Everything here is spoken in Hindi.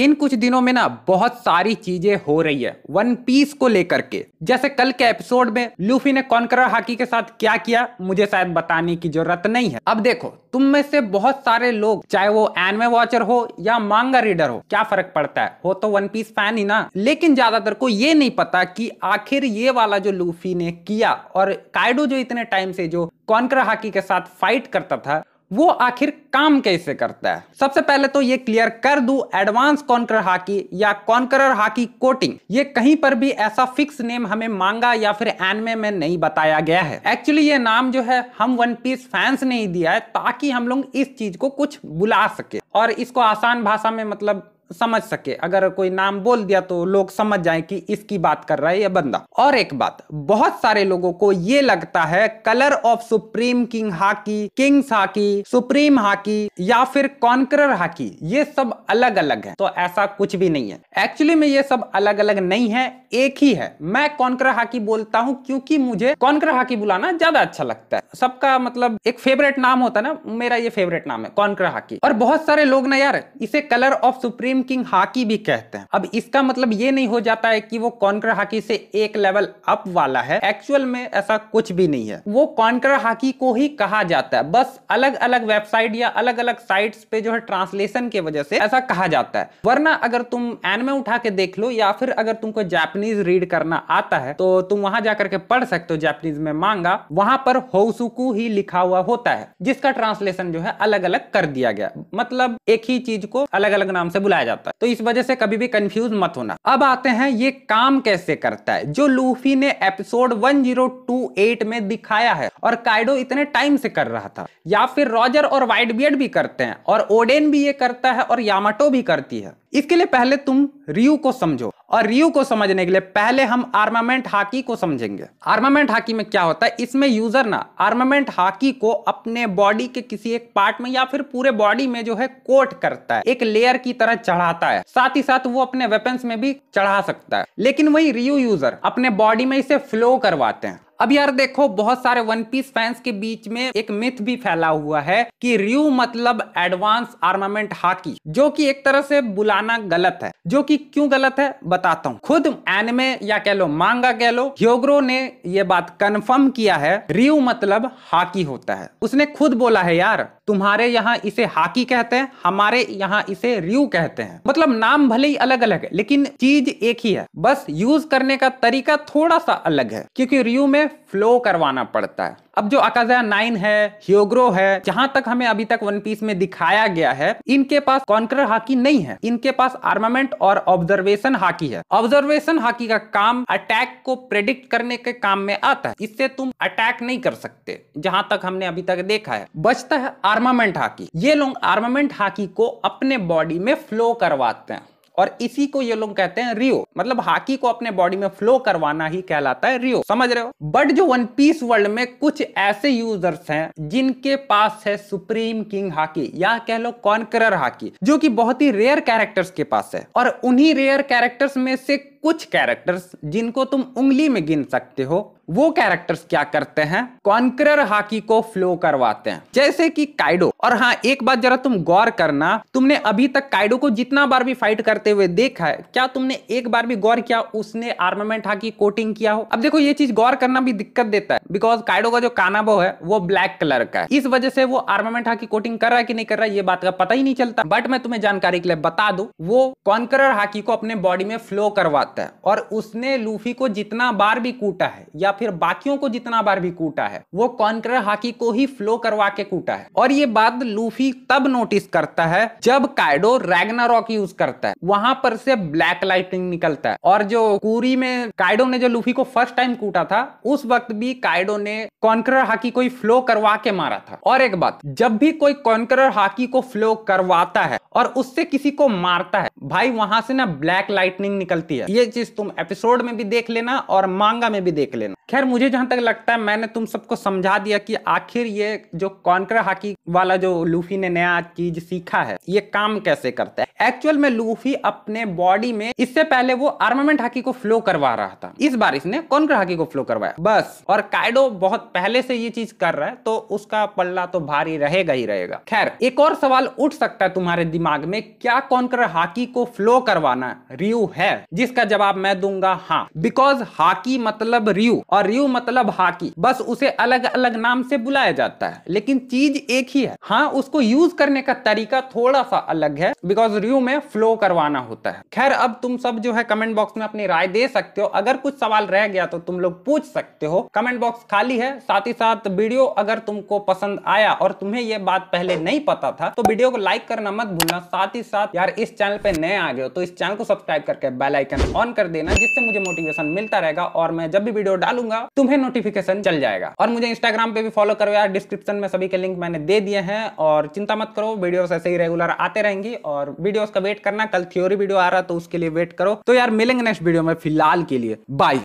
इन कुछ दिनों में ना बहुत सारी चीजें हो रही है वन पीस को लेकर के जैसे कल के एपिसोड में लूफी ने कॉन्करर हाकी के साथ क्या किया मुझे शायद बताने की जरूरत नहीं है अब देखो तुम में से बहुत सारे लोग चाहे वो एनमे वॉचर हो या मांगा रीडर हो क्या फर्क पड़ता है हो तो वन पीस फैन ही ना लेकिन ज्यादातर को ये नहीं पता कि आखिर ये वाला जो लूफी ने किया और काइडो जो इतने टाइम से जो कॉन्करा हाकी के साथ फाइट करता था वो आखिर काम कैसे करता है सबसे पहले तो ये क्लियर कर दू एडवांस कॉन्कर हाकी या कॉन्करर हाकी कोटिंग ये कहीं पर भी ऐसा फिक्स नेम हमें मांगा या फिर एनमे में नहीं बताया गया है एक्चुअली ये नाम जो है हम वन पीस फैंस ने ही दिया है ताकि हम लोग इस चीज को कुछ बुला सके और इसको आसान भाषा में मतलब समझ सके अगर कोई नाम बोल दिया तो लोग समझ जाए कि इसकी बात कर रहा है यह बंदा और एक बात बहुत सारे लोगों को ये लगता है colour of supreme king Haki kings Haki supreme Haki या फिर कॉन्करर हाकी ये सब अलग अलग है तो ऐसा कुछ भी नहीं है एक्चुअली में ये सब अलग अलग नहीं है एक ही है मैं कॉन्कर हाकी बोलता हूँ क्योंकि मुझे कॉन्कर हाकी बुलाना ज्यादा अच्छा लगता है सबका मतलब एक फेवरेट नाम होता है ना मेरा ये फेवरेट नाम है कॉन्कर हाकी और बहुत सारे लोग ना यार इसे colour of supreme Asian king Haki भी कहते हैं अब इसका मतलब ये नहीं हो जाता है कि वो कॉन्कर हाकी से एक लेवल अप वाला है एक्चुअल में ऐसा कुछ भी नहीं है वो कॉन्कर हाकी को ही कहा जाता है बस अलग अलग वेबसाइट या अलग अलग साइट पे जो है ट्रांसलेशन के वजह से ऐसा कहा जाता है वरना अगर तुम एनमे उठा के देख लो या फिर अगर तुमको जापानीज रीड करना आता है तो तुम वहां जाकर के पढ़ सकते हो जापानीज में मांगा वहां पर होसुकू ही लिखा हुआ होता है जिसका ट्रांसलेशन जो है अलग अलग कर दिया गया मतलब एक ही चीज को अलग अलग नाम से बुलाया जाता जाता है तो इस वजह से कभी भी कंफ्यूज मत होना अब आते हैं ये काम कैसे करता है जो लूफी ने एपिसोड 1028 में दिखाया है और काइडो इतने टाइम से कर रहा था या फिर रॉजर और वाइट बियड भी करते हैं और ओडेन भी ये करता है और यामाटो भी करती है इसके लिए पहले तुम रियू को समझो और रियू को समझने के लिए पहले हम आर्मामेंट हाकी को समझेंगे आर्मामेंट हाकी में क्या होता है इसमें यूजर ना आर्मामेंट हाकी को अपने बॉडी के किसी एक पार्ट में या फिर पूरे बॉडी में जो है कोट करता है एक लेयर की तरह चढ़ाता है साथ ही साथ वो अपने वेपन्स में भी चढ़ा सकता है लेकिन वही रियू यूजर अपने बॉडी में इसे फ्लो करवाते हैं अब यार देखो बहुत सारे वन पीस फैंस के बीच में एक मिथ भी फैला हुआ है कि रियू मतलब एडवांस आर्मामेंट हाकी जो कि एक तरह से बुलाना गलत है जो कि क्यों गलत है बताता हूँ खुद एनमे या कह लो मांगा कह लो ह्योग्रो ने ये बात कंफर्म किया है रियू मतलब हाकी होता है उसने खुद बोला है यार तुम्हारे यहाँ इसे हाकी कहते हैं हमारे यहाँ इसे रियू कहते हैं मतलब नाम भले ही अलग अलग है लेकिन चीज एक ही है बस यूज करने का तरीका थोड़ा सा अलग है क्योंकि रियू में फ्लो करवाना पड़ता है अब जो अकाजा नाइन है ह्योग्रो है जहां तक हमें अभी तक वन पीस में दिखाया गया है इनके पास कॉन्कर हाकी नहीं है इनके पास आर्मामेंट और ऑब्जर्वेशन हाकी है ऑब्जर्वेशन हाकी का काम अटैक को प्रेडिक्ट करने के काम में आता है इससे तुम अटैक नहीं कर सकते जहां तक हमने अभी तक देखा है बचता है आर्मामेंट हाकी ये लोग आर्मामेंट हाकी को अपने बॉडी में फ्लो करवाते हैं और इसी को ये लोग कहते हैं रियो मतलब हाकी को अपने बॉडी में फ्लो करवाना ही कहलाता है रियो समझ रहे हो बट जो वन पीस वर्ल्ड में कुछ ऐसे यूजर्स हैं जिनके पास है सुप्रीम किंग हाकी या कह लो कॉन्करर हाकी जो कि बहुत ही रेयर कैरेक्टर्स के पास है और उन्हीं रेयर कैरेक्टर्स में से कुछ कैरेक्टर्स जिनको तुम उंगली में गिन सकते हो वो कैरेक्टर्स क्या करते हैं कॉन्करर हाकी को फ्लो करवाते हैं जैसे कि काइडो और हाँ एक बात जरा तुम गौर करना तुमने अभी तक काइडो को जितना बार भी फाइट करते हुए देखा है क्या तुमने एक बार भी गौर किया उसने आर्मामेंट हाकी कोटिंग किया हो अब देखो ये चीज गौर करना भी दिक्कत देता है बिकॉज काइडो का जो कानाबो है वो ब्लैक कलर का है इस वजह से वो आर्मामेंट हाकी कोटिंग कर रहा है कि नहीं कर रहा है ये बात का पता ही नहीं चलता बट मैं तुम्हें जानकारी के लिए बता दू वो कॉन्करर हाकी को अपने बॉडी में फ्लो करवाता सकता है और उसने लूफी को जितना बार भी कूटा है या फिर बाकियों को जितना बार भी कूटा है वो कॉन्कर हाकी को ही फ्लो करवा के कूटा है और ये बात लूफी तब नोटिस करता है जब काइडो रॉक यूज करता है वहां पर से ब्लैक लाइटिंग निकलता है और जो कूरी में काइडो ने जो लूफी को फर्स्ट टाइम कूटा था उस वक्त भी काइडो ने कॉन्कर हाकी को ही फ्लो करवा के मारा था और एक बात जब भी कोई कॉन्कर हाकी को फ्लो करवाता है और उससे किसी को मारता है भाई वहां से ना ब्लैक लाइटनिंग निकलती है ये ये चीज तुम एपिसोड में भी देख लेना और मांगा में भी देख लेना खैर मुझे जहां तक लगता है मैंने तुम सबको समझा दिया कि आखिर ये जो कॉन्कर हाकी वाला जो लूफी ने नया चीज सीखा है ये काम कैसे करता है एक्चुअल में लूफी अपने बॉडी में इससे पहले वो आर्मामेंट हाकी को फ्लो करवा रहा था इस बार इसने कॉन्कर हाकी को फ्लो करवाया बस और काइडो बहुत पहले से ये चीज कर रहा है तो उसका पल्ला तो भारी रहेगा ही रहेगा खैर एक और सवाल उठ सकता है तुम्हारे दिमाग में क्या कॉन्कर हाकी को फ्लो करवाना रियू है जिसका जवाब मैं दूंगा हाँ बिकॉज हाकी मतलब रियू और और रियू मतलब हाकी बस उसे अलग अलग नाम से बुलाया जाता है लेकिन चीज एक ही है हाँ उसको यूज करने का तरीका थोड़ा सा अलग है बिकॉज रियू में फ्लो करवाना होता है खैर अब तुम सब जो है कमेंट बॉक्स में अपनी राय दे सकते हो अगर कुछ सवाल रह गया तो तुम लोग पूछ सकते हो कमेंट बॉक्स खाली है साथ ही साथ वीडियो अगर तुमको पसंद आया और तुम्हें ये बात पहले नहीं पता था तो वीडियो को लाइक करना मत भूलना साथ ही साथ यार इस चैनल पे नए आ गए हो तो इस चैनल को सब्सक्राइब करके बेल आइकन ऑन कर देना जिससे मुझे मोटिवेशन मिलता रहेगा और मैं जब भी वीडियो डालू दूंगा तुम्हें नोटिफिकेशन चल जाएगा और मुझे इंस्टाग्राम पे भी फॉलो करो यार डिस्क्रिप्शन में सभी के लिंक मैंने दे दिए हैं और चिंता मत करो वीडियो ऐसे ही रेगुलर आते रहेंगी और वीडियो का वेट करना कल थ्योरी वीडियो आ रहा तो उसके लिए वेट करो तो यार मिलेंगे नेक्स्ट वीडियो में फिलहाल के लिए बाय